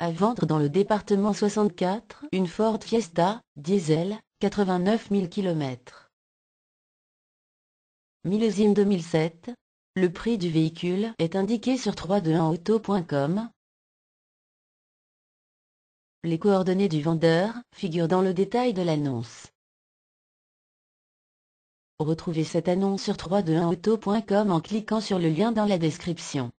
À vendre dans le département 64, une Ford Fiesta, diesel, 89 000 km. Millésime 2007. Le prix du véhicule est indiqué sur 321auto.com. Les coordonnées du vendeur figurent dans le détail de l'annonce. Retrouvez cette annonce sur 321auto.com en cliquant sur le lien dans la description.